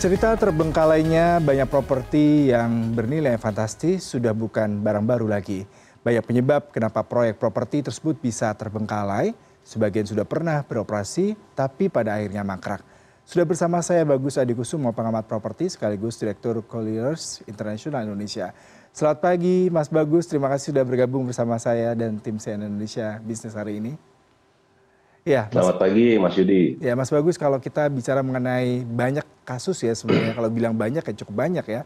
Cerita terbengkalainya banyak properti yang bernilai fantastis sudah bukan barang baru lagi. Banyak penyebab kenapa proyek properti tersebut bisa terbengkalai. Sebagian sudah pernah beroperasi, tapi pada akhirnya mangkrak. Sudah bersama saya Bagus Adikusumo, pengamat properti sekaligus Direktur Colliers International Indonesia. Selamat pagi Mas Bagus, terima kasih sudah bergabung bersama saya dan tim CNN Indonesia Bisnis hari ini. Ya, Selamat pagi Mas Yudi. Ya Mas Bagus, kalau kita bicara mengenai banyak kasus ya sebenarnya, kalau bilang banyak ya cukup banyak ya.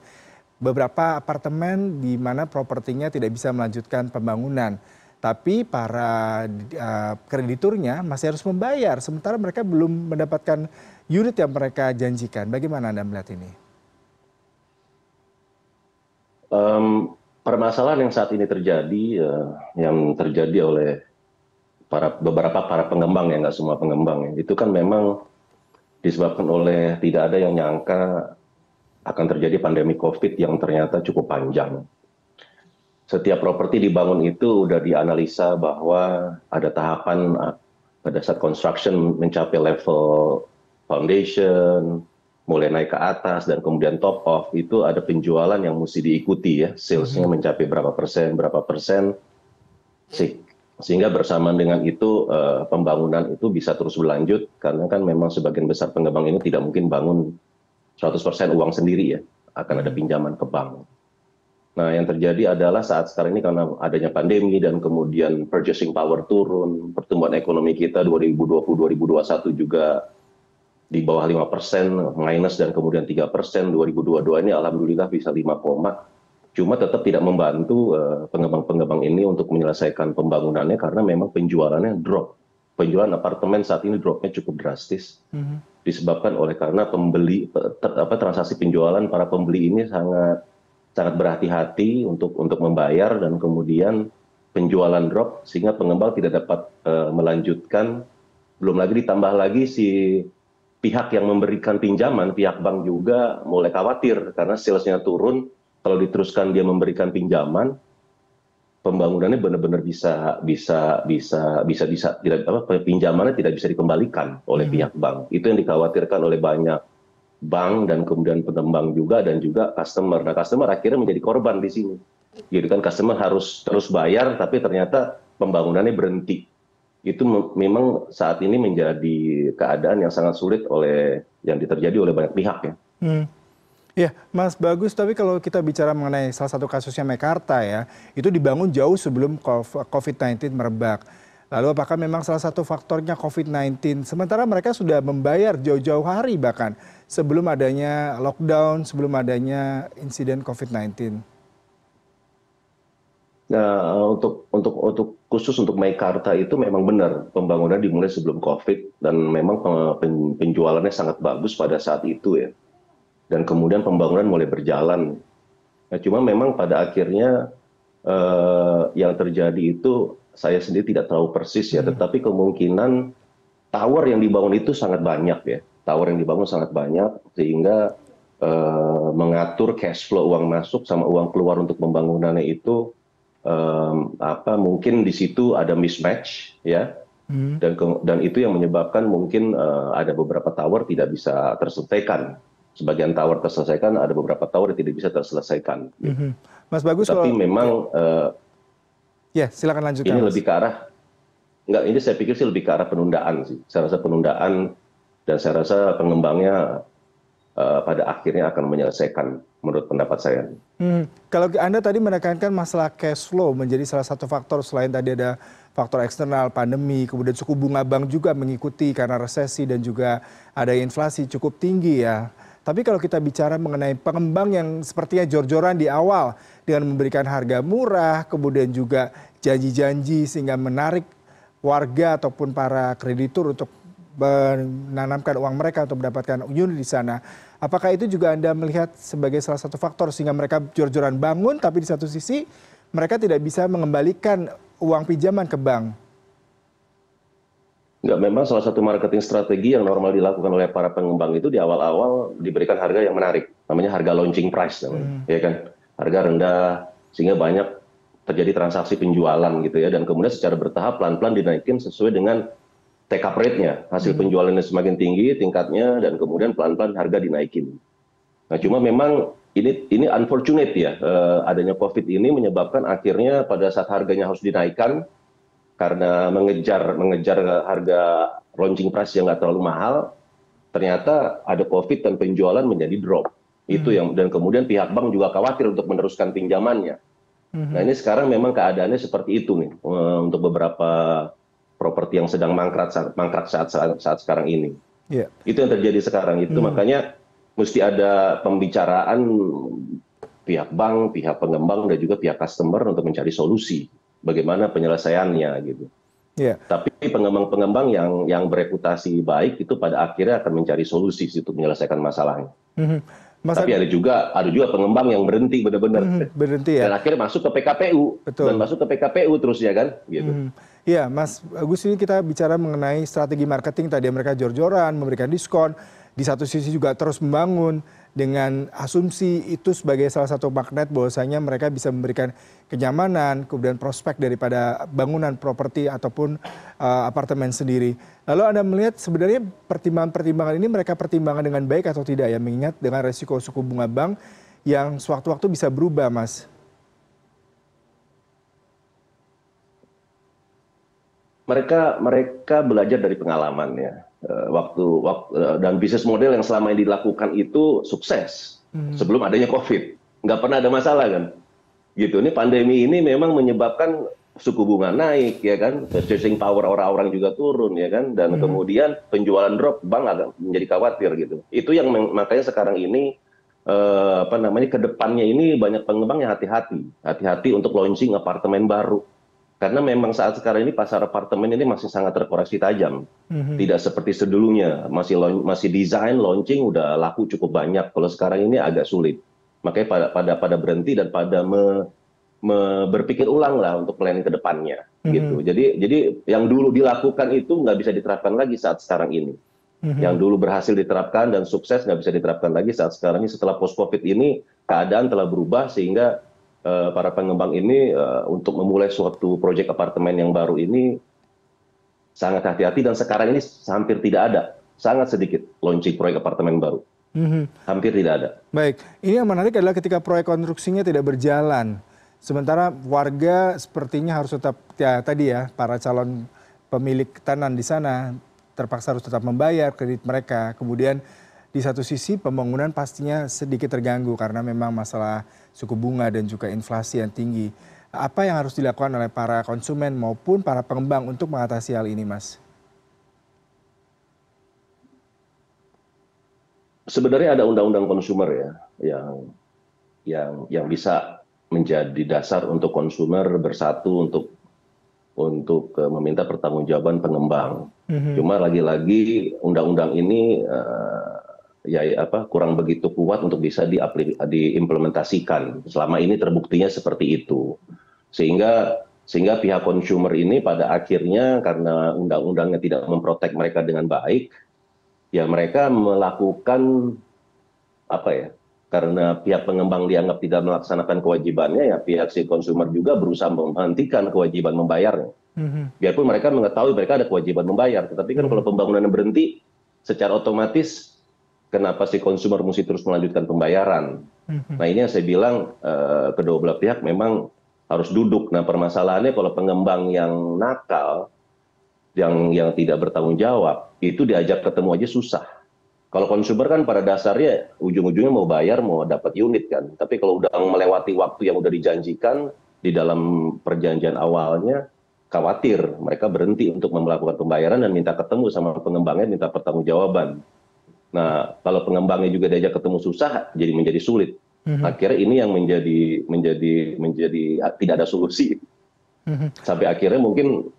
Beberapa apartemen di mana propertinya tidak bisa melanjutkan pembangunan. Tapi para uh, krediturnya masih harus membayar, sementara mereka belum mendapatkan unit yang mereka janjikan. Bagaimana Anda melihat ini? Um, permasalahan yang saat ini terjadi, uh, yang terjadi oleh para beberapa para pengembang ya nggak semua pengembang ya itu kan memang disebabkan oleh tidak ada yang nyangka akan terjadi pandemi COVID yang ternyata cukup panjang. Setiap properti dibangun itu udah dianalisa bahwa ada tahapan ah, pada saat construction mencapai level foundation, mulai naik ke atas dan kemudian top off itu ada penjualan yang mesti diikuti ya salesnya mm-hmm. mencapai berapa persen berapa persen sehingga bersamaan dengan itu eh, pembangunan itu bisa terus berlanjut karena kan memang sebagian besar pengembang ini tidak mungkin bangun 100% uang sendiri ya akan ada pinjaman ke bank. Nah, yang terjadi adalah saat sekarang ini karena adanya pandemi dan kemudian purchasing power turun, pertumbuhan ekonomi kita 2020-2021 juga di bawah 5 minus dan kemudian 3 2022 ini alhamdulillah bisa 5 cuma tetap tidak membantu eh, pengembang-pengembang ini untuk menyelesaikan pembangunannya karena memang penjualannya drop. Penjualan apartemen saat ini dropnya cukup drastis mm-hmm. disebabkan oleh karena pembeli ter, apa transaksi penjualan para pembeli ini sangat sangat berhati-hati untuk untuk membayar dan kemudian penjualan drop sehingga pengembang tidak dapat uh, melanjutkan belum lagi ditambah lagi si pihak yang memberikan pinjaman pihak bank juga mulai khawatir karena salesnya turun kalau diteruskan dia memberikan pinjaman pembangunannya benar-benar bisa bisa bisa bisa bisa tidak apa pinjamannya tidak bisa dikembalikan oleh hmm. pihak bank. Itu yang dikhawatirkan oleh banyak bank dan kemudian pengembang juga dan juga customer. Nah, customer akhirnya menjadi korban di sini. Jadi gitu kan customer harus terus bayar tapi ternyata pembangunannya berhenti. Itu memang saat ini menjadi keadaan yang sangat sulit oleh yang diterjadi oleh banyak pihak ya. Hmm. Iya, Mas Bagus, tapi kalau kita bicara mengenai salah satu kasusnya Mekarta ya, itu dibangun jauh sebelum COVID-19 merebak. Lalu apakah memang salah satu faktornya COVID-19? Sementara mereka sudah membayar jauh-jauh hari bahkan sebelum adanya lockdown, sebelum adanya insiden COVID-19. Nah, eh, untuk untuk untuk khusus untuk Meikarta itu memang benar pembangunan dimulai sebelum COVID dan memang eh, penjualannya sangat bagus pada saat itu ya dan kemudian pembangunan mulai berjalan. Nah, cuma memang pada akhirnya eh, yang terjadi itu saya sendiri tidak tahu persis ya, hmm. tetapi kemungkinan tower yang dibangun itu sangat banyak ya, tower yang dibangun sangat banyak sehingga eh, mengatur cash flow uang masuk sama uang keluar untuk pembangunannya itu eh, apa mungkin di situ ada mismatch ya. Hmm. Dan, dan itu yang menyebabkan mungkin uh, ada beberapa tower tidak bisa terselesaikan sebagian tower terselesaikan, ada beberapa tower yang tidak bisa terselesaikan. Mm -hmm. Mas Bagus, tapi kalau... memang uh, ya silakan lanjutkan. Ini Mas. lebih ke arah enggak ini saya pikir sih lebih ke arah penundaan sih. Saya rasa penundaan dan saya rasa pengembangnya uh, pada akhirnya akan menyelesaikan menurut pendapat saya. Hmm. Kalau Anda tadi menekankan masalah cash flow menjadi salah satu faktor selain tadi ada faktor eksternal pandemi, kemudian suku bunga bank juga mengikuti karena resesi dan juga ada inflasi cukup tinggi ya. Tapi kalau kita bicara mengenai pengembang yang sepertinya jor-joran di awal dengan memberikan harga murah, kemudian juga janji-janji sehingga menarik warga ataupun para kreditur untuk menanamkan uang mereka untuk mendapatkan unit di sana. Apakah itu juga Anda melihat sebagai salah satu faktor sehingga mereka jor-joran bangun tapi di satu sisi mereka tidak bisa mengembalikan uang pinjaman ke bank? Enggak, memang salah satu marketing strategi yang normal dilakukan oleh para pengembang itu di awal-awal diberikan harga yang menarik, namanya harga launching price, hmm. namanya, hmm. ya kan? Harga rendah sehingga banyak terjadi transaksi penjualan gitu ya, dan kemudian secara bertahap pelan-pelan dinaikin sesuai dengan take up rate-nya, hasil hmm. penjualannya semakin tinggi tingkatnya, dan kemudian pelan-pelan harga dinaikin. Nah, cuma memang ini ini unfortunate ya, eh, adanya COVID ini menyebabkan akhirnya pada saat harganya harus dinaikkan karena mengejar mengejar harga launching price yang nggak terlalu mahal ternyata ada covid dan penjualan menjadi drop itu hmm. yang dan kemudian pihak bank juga khawatir untuk meneruskan pinjamannya hmm. nah ini sekarang memang keadaannya seperti itu nih eh, untuk beberapa properti yang sedang mangkrak saat, mangkrak saat saat, sekarang ini yeah. itu yang terjadi sekarang itu mm. makanya mesti ada pembicaraan pihak bank pihak pengembang dan juga pihak customer untuk mencari solusi bagaimana penyelesaiannya gitu. Yeah. Tapi pengembang-pengembang yang yang bereputasi baik itu pada akhirnya akan mencari solusi untuk menyelesaikan masalahnya. Mm-hmm. Mas Tapi ada juga ada juga pengembang yang berhenti benar-benar mm, berhenti ya. Dan akhirnya masuk ke PKPU Betul. dan masuk ke PKPU terus ya kan gitu. Mm. Iya, Mas Agus ini kita bicara mengenai strategi marketing tadi mereka jor-joran, memberikan diskon, di satu sisi juga terus membangun dengan asumsi itu sebagai salah satu magnet bahwasanya mereka bisa memberikan kenyamanan kemudian prospek daripada bangunan properti ataupun eh, apartemen sendiri. Lalu Anda melihat sebenarnya pertimbangan-pertimbangan ini mereka pertimbangan dengan baik atau tidak ya mengingat dengan resiko suku bunga bank yang sewaktu-waktu bisa berubah, Mas. Mereka mereka belajar dari pengalaman ya Eh, waktu, waktu eh, dan bisnis model yang selama ini dilakukan itu sukses hmm. sebelum adanya COVID. Nggak pernah ada masalah kan? Gitu. Ini pandemi ini memang menyebabkan suku bunga naik ya kan, purchasing power orang-orang juga turun ya kan, dan hmm. kemudian penjualan drop bank agak menjadi khawatir gitu. Itu yang makanya sekarang ini eh, apa namanya kedepannya ini banyak pengembang yang hati-hati, hati-hati untuk launching apartemen baru karena memang saat sekarang ini pasar apartemen ini masih sangat terkoreksi tajam. Mm-hmm. Tidak seperti sedulunya masih masih desain launching udah laku cukup banyak. Kalau sekarang ini agak sulit. Makanya pada pada pada berhenti dan pada me, me, berpikir ulang lah untuk planning ke depannya mm-hmm. gitu. Jadi jadi yang dulu dilakukan itu nggak bisa diterapkan lagi saat sekarang ini. Mm-hmm. Yang dulu berhasil diterapkan dan sukses nggak bisa diterapkan lagi saat sekarang ini setelah post covid ini keadaan telah berubah sehingga Eh, para pengembang ini eh, untuk memulai suatu proyek apartemen yang baru ini sangat hati-hati dan sekarang ini hampir tidak ada, sangat sedikit launching proyek apartemen baru. Mm-hmm. Hampir tidak ada. Baik, ini yang menarik adalah ketika proyek konstruksinya tidak berjalan. Sementara warga sepertinya harus tetap ya tadi ya para calon pemilik tanah di sana terpaksa harus tetap membayar kredit mereka. Kemudian di satu sisi pembangunan pastinya sedikit terganggu karena memang masalah suku bunga dan juga inflasi yang tinggi. Apa yang harus dilakukan oleh para konsumen maupun para pengembang untuk mengatasi hal ini, Mas? Sebenarnya ada undang-undang konsumer ya yang yang yang bisa menjadi dasar untuk konsumer bersatu untuk untuk eh, meminta pertanggungjawaban pengembang. Mm -hmm. Cuma lagi-lagi undang-undang ini eh, Ya, ya apa kurang begitu kuat untuk bisa diimplementasikan. Selama ini terbuktinya seperti itu. Sehingga sehingga pihak konsumer ini pada akhirnya karena undang-undangnya tidak memprotek mereka dengan baik, ya mereka melakukan apa ya? Karena pihak pengembang dianggap tidak melaksanakan kewajibannya, ya pihak si konsumer juga berusaha menghentikan kewajiban membayarnya. Mm-hmm. Biarpun mereka mengetahui mereka ada kewajiban membayar, tetapi kan mm-hmm. kalau pembangunannya berhenti, secara otomatis kenapa si konsumer mesti terus melanjutkan pembayaran. Mm-hmm. Nah ini yang saya bilang eh, kedua belah pihak memang harus duduk. Nah permasalahannya kalau pengembang yang nakal, yang yang tidak bertanggung jawab, itu diajak ketemu aja susah. Kalau konsumer kan pada dasarnya ujung-ujungnya mau bayar, mau dapat unit kan. Tapi kalau udah melewati waktu yang udah dijanjikan di dalam perjanjian awalnya, khawatir mereka berhenti untuk melakukan pembayaran dan minta ketemu sama pengembangnya, minta pertanggungjawaban nah kalau pengembangnya juga diajak ketemu susah jadi menjadi sulit mhm. akhirnya ini yang menjadi menjadi menjadi ah, tidak ada solusi mhm. sampai akhirnya mungkin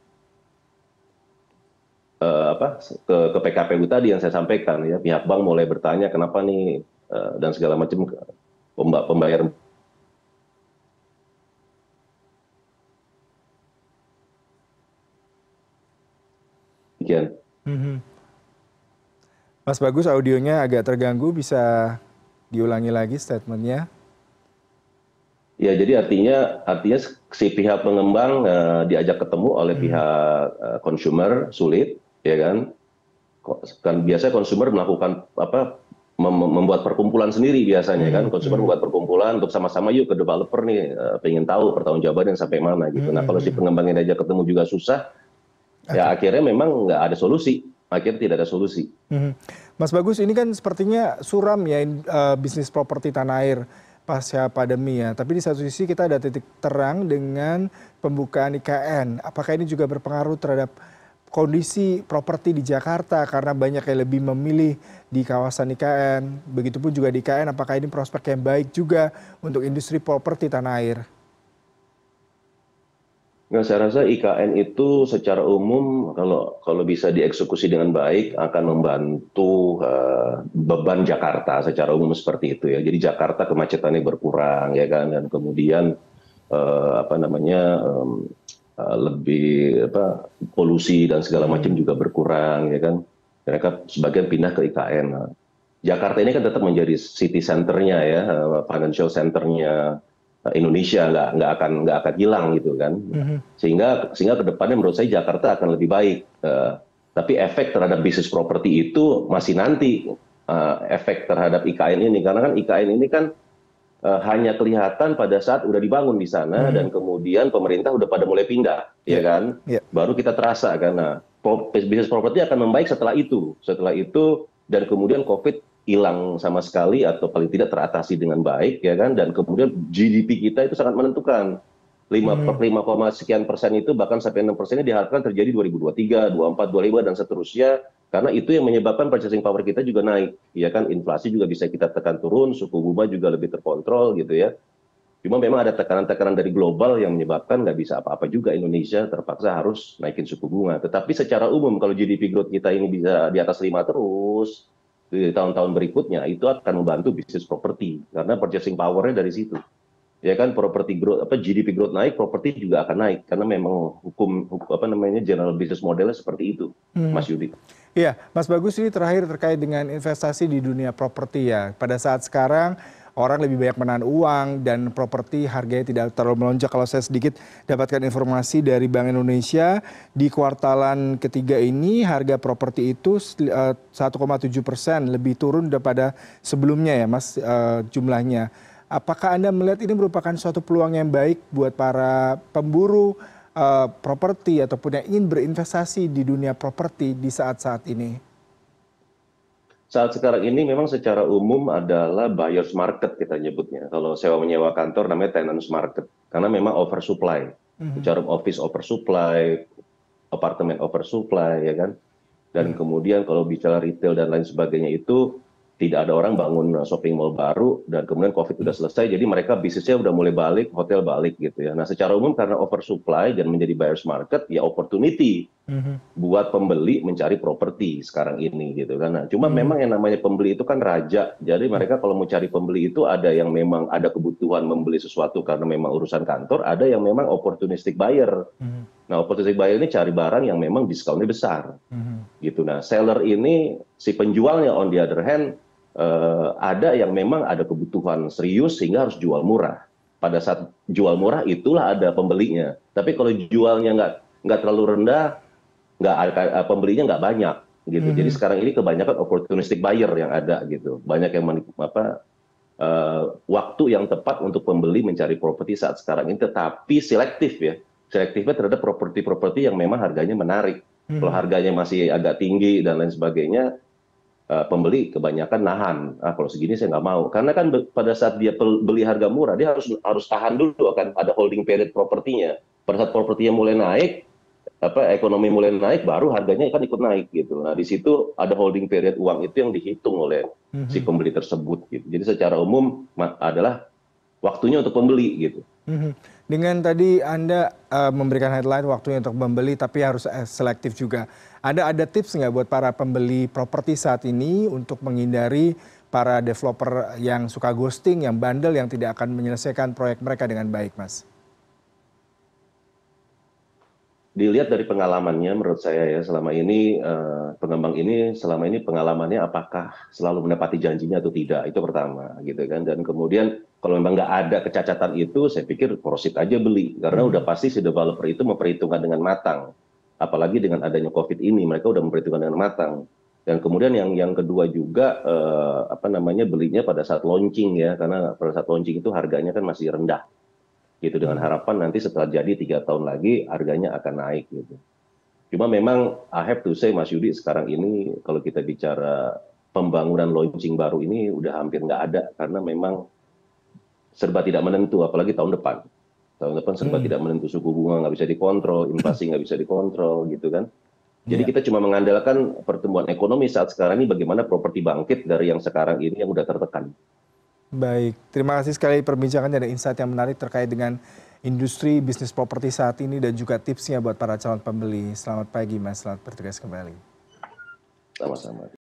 uh, apa ke, ke PKPU tadi yang saya sampaikan ya pihak bank mulai bertanya kenapa nih uh, dan segala macam pembayaran Mm -hmm. Mas Bagus audionya agak terganggu, bisa diulangi lagi statementnya? Ya, jadi artinya artinya si pihak pengembang uh, diajak ketemu oleh hmm. pihak uh, consumer sulit, ya kan? Kan biasanya consumer melakukan apa mem membuat perkumpulan sendiri biasanya kan hmm. consumer hmm. membuat perkumpulan untuk sama-sama yuk ke developer nih uh, pengen tahu pertanggungjawabannya sampai mana gitu. Nah, hmm. Nah, kalau si pengembangnya diajak ketemu juga susah, okay. ya akhirnya memang nggak ada solusi akhirnya tidak ada solusi. Hmm. Mas Bagus, ini kan sepertinya suram ya uh, bisnis properti tanah air pasca pandemi ya. Tapi di satu sisi kita ada titik terang dengan pembukaan IKN. Apakah ini juga berpengaruh terhadap kondisi properti di Jakarta karena banyak yang lebih memilih di kawasan IKN. Begitupun juga di IKN apakah ini prospek yang baik juga untuk industri properti tanah air? Nah, saya rasa IKN itu secara umum kalau kalau bisa dieksekusi dengan baik akan membantu uh, beban Jakarta secara umum seperti itu ya. Jadi Jakarta kemacetannya berkurang ya kan dan kemudian uh, apa namanya um, uh, lebih apa polusi dan segala macam juga berkurang ya kan. Mereka sebagian pindah ke IKN. Jakarta ini kan tetap menjadi city centernya ya, uh, financial centernya Eh, Indonesia nggak nggak akan nggak akan hilang gitu kan mm-hmm. sehingga sehingga kedepannya menurut saya Jakarta akan lebih baik uh, tapi efek terhadap bisnis properti itu masih nanti uh, efek terhadap IKN ini karena kan IKN ini kan uh, hanya kelihatan pada saat udah dibangun di sana mm-hmm. dan kemudian pemerintah udah pada mulai pindah yeah. ya kan yeah. baru kita terasa karena bisnis properti akan membaik setelah itu setelah itu dan kemudian COVID hilang sama sekali atau paling tidak teratasi dengan baik ya kan dan kemudian GDP kita itu sangat menentukan 5 hmm. per 5, sekian persen itu bahkan sampai 6 persennya diharapkan terjadi 2023, 24, 25 dan seterusnya karena itu yang menyebabkan purchasing power kita juga naik ya kan inflasi juga bisa kita tekan turun suku bunga juga lebih terkontrol gitu ya cuma memang ada tekanan-tekanan dari global yang menyebabkan nggak bisa apa-apa juga Indonesia terpaksa harus naikin suku bunga tetapi secara umum kalau GDP growth kita ini bisa di atas 5 terus di tahun-tahun berikutnya itu akan membantu bisnis properti karena purchasing powernya dari situ ya kan properti growth apa GDP growth naik properti juga akan naik karena memang hukum, hukum apa namanya general business modelnya seperti itu hmm. Mas Yudi. Iya, Mas Bagus ini terakhir terkait dengan investasi di dunia properti ya. Pada saat sekarang orang lebih banyak menahan uang dan properti harganya tidak terlalu melonjak. Kalau saya sedikit dapatkan informasi dari Bank Indonesia di kuartalan ketiga ini harga properti itu 1,7 eh, persen lebih turun daripada sebelumnya ya mas eh, jumlahnya. Apakah Anda melihat ini merupakan suatu peluang yang baik buat para pemburu uh, properti ataupun yang ingin berinvestasi di dunia properti di saat-saat ini? saat sekarang ini memang secara umum adalah buyers market kita nyebutnya. Kalau sewa menyewa kantor namanya tenants market karena memang oversupply. Bicara mhm. mm -hmm. office oversupply, apartemen oversupply ya kan. Dan mm -hmm. kemudian kalau bicara retail dan lain sebagainya itu tidak ada orang bangun uh, shopping mall baru dan kemudian covid sudah selesai jadi mereka bisnisnya sudah mulai balik hotel balik gitu ya nah secara umum karena oversupply dan menjadi buyers market ya opportunity mm-hmm. buat pembeli mencari properti sekarang ini gitu kan nah cuma mm-hmm. memang yang namanya pembeli itu kan raja jadi mereka kalau mau cari pembeli itu ada yang memang ada kebutuhan membeli sesuatu karena memang urusan kantor ada yang memang opportunistic buyer mm-hmm. Nah, opportunistic buyer ini cari barang yang memang diskonnya besar, mm-hmm. gitu. Nah, seller ini si penjualnya on the other hand Eh, ada yang memang ada kebutuhan serius sehingga harus jual murah. Pada saat jual murah itulah ada pembelinya. Tapi kalau jualnya nggak nggak terlalu rendah, nggak eh, pembelinya nggak banyak gitu. Hmm. Jadi mm-hmm. sekarang ini kebanyakan opportunistic buyer yang ada gitu. Banyak yang apa eh, waktu yang tepat untuk pembeli mencari properti saat sekarang ini, tetapi selektif ya. Selektifnya terhadap properti-properti yang memang harganya menarik. Hmm. Kalau mm-hmm. harganya masih agak tinggi dan lain sebagainya, Eh, pembeli kebanyakan nahan ah kalau segini saya nggak mau karena kan pada saat dia beli harga murah dia harus harus tahan dulu kan ada holding period propertinya pada saat propertinya mulai naik apa ekonomi mulai naik baru harganya kan ikut naik gitu nah di situ ada holding period uang itu yang dihitung oleh mhm. si pembeli tersebut gitu jadi secara umum adalah waktunya untuk membeli gitu. Mhm. Dengan tadi Anda uh, memberikan headline waktunya untuk membeli tapi harus eh, selektif juga. Anda ada tips nggak buat para pembeli properti saat ini untuk menghindari para developer yang suka ghosting, yang bandel, yang tidak akan menyelesaikan proyek mereka dengan baik, Mas? Dilihat dari pengalamannya, menurut saya ya selama ini uh, pengembang ini selama ini pengalamannya apakah selalu mendapati janjinya atau tidak itu pertama gitu kan dan kemudian kalau memang nggak ada kecacatan itu, saya pikir prosit aja beli. Karena hmm. udah pasti si developer itu memperhitungkan dengan matang. Apalagi dengan adanya COVID ini, mereka udah memperhitungkan dengan matang. Dan kemudian yang yang kedua juga eh, apa namanya belinya pada saat launching ya, karena pada saat launching itu harganya kan masih rendah. Gitu dengan hmm. harapan nanti setelah jadi tiga tahun lagi harganya akan naik gitu. Cuma memang I have to say Mas Yudi sekarang ini kalau kita bicara pembangunan launching baru ini udah hampir nggak ada karena memang serba tidak menentu apalagi tahun depan tahun depan serba hmm. tidak menentu suku bunga nggak bisa dikontrol inflasi nggak bisa dikontrol gitu kan jadi yeah. kita cuma mengandalkan pertumbuhan ekonomi saat sekarang ini bagaimana properti bangkit dari yang sekarang ini yang udah tertekan. Baik, terima kasih sekali perbincangan dan insight yang menarik terkait dengan industri bisnis properti saat ini dan juga tipsnya buat para calon pembeli. Selamat pagi Mas, selamat bertugas kembali. Sama-sama.